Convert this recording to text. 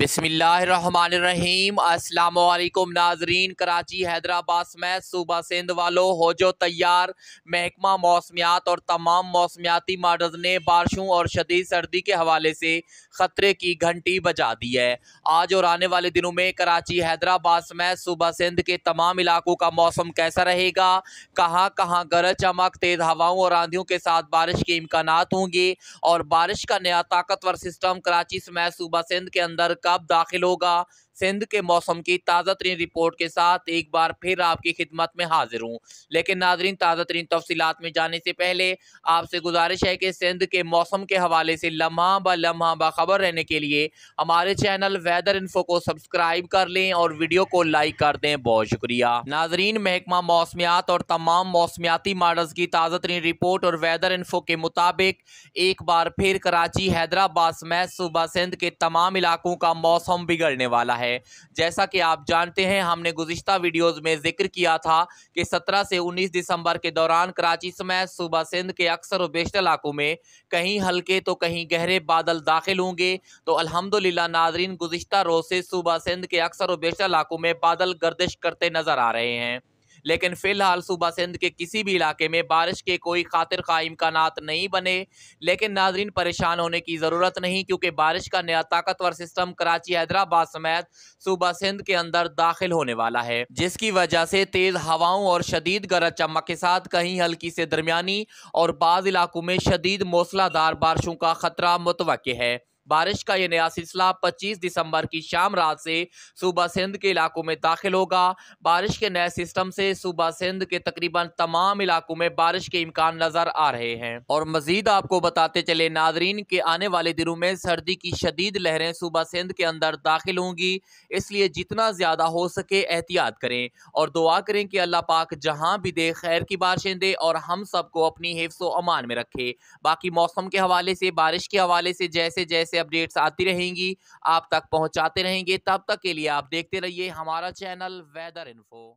बिसमीम अल्लाम नाजरीन कराची हैदराबाद समेत सूबा सिंध वालों हो जो तैयार महकमा मौसमियात और तमाम मौसमियाती मॉडल ने बारिशों और शदीद सर्दी के हवाले से ख़तरे की घंटी बजा दी है आज और आने वाले दिनों में कराची हैदराबाद समेत सूबा सिंध के तमाम इलाकों का मौसम कैसा रहेगा कहाँ कहाँ गरज चमक तेज़ हवाओं और आंधियों के साथ बारिश के इम्कान होंगे और बारिश का नया ताकतवर सिस्टम कराची समेत सूबा सिंध के अंदर का कब दाखिल होगा सिंध के मौसम की ताज़ा तरीन रिपोर्ट के साथ एक बार फिर आपकी खिदमत में हाजिर हूँ लेकिन नाजरीन ताज़ा तरीन तफसीत में जाने से पहले आपसे गुजारिश है कि सिंध के मौसम के हवाले से लम्हा ब लम्हा बबर रहने के लिए हमारे चैनल वेदर इन्फो को सब्सक्राइब कर लें और वीडियो को लाइक कर दें बहुत शुक्रिया नाजरीन महकमा मौसमियात और तमाम मौसमियाती मॉडल्स की ताज़ा तरीन रिपोर्ट और वेदर इन्फो के मुताबिक एक बार फिर कराची हैदराबाद समेत सूबा सिंध के तमाम इलाकों का मौसम बिगड़ने वाला है है जैसा कि आप जानते हैं हमने गुज्तर वीडियोस में जिक्र किया था कि 17 से 19 दिसंबर के दौरान कराची समेत सूबा सिंध के अक्सर बेशतर इलाकों में कहीं हल्के तो कहीं गहरे बादल दाखिल होंगे तो अलहमदिल्ला नाजरीन गुज्तर रोज से सूबा सिंध के अक्सर बेशतर इलाकों में बादल गर्दिश करते नजर आ रहे हैं लेकिन फिलहाल सूबा सिंध के किसी भी इलाके में बारिश के कोई खातिर का इम्कान नहीं बने लेकिन नाजरीन परेशान होने की ज़रूरत नहीं क्योंकि बारिश का नया ताकतवर सिस्टम कराची हैदराबाद समेत सूबा सिंध के अंदर दाखिल होने वाला है जिसकी वजह से तेज़ हवाओं और शदीद गरज चमक के साथ कहीं हल्की से दरमिया और बाज़ इलाकों में शदीद मौसलाधार बारिशों का खतरा मुतव है बारिश का यह नया सिलसिला 25 दिसंबर की शाम रात से सूबा सिंध के इलाकों में दाखिल होगा बारिश के नए सिस्टम से सूबा सिंध के तकरीबन तमाम इलाकों में बारिश के इम्कान नजर आ रहे हैं और मजीद आपको बताते चले नाजरीन के आने वाले दिनों में सर्दी की शदीद लहरें सूबा सिंध के अंदर दाखिल होंगी इसलिए जितना ज्यादा हो सके एहतियात करें और दुआ करें कि अल्लाह पाक जहां भी दे खैर की बारिशें दे और हम सबको अपनी हिफ्स अमान में रखे बाकी मौसम के हवाले से बारिश के हवाले से जैसे जैसे अपडेट्स आती रहेंगी आप तक पहुंचाते रहेंगे तब तक के लिए आप देखते रहिए हमारा चैनल वेदर इन्फो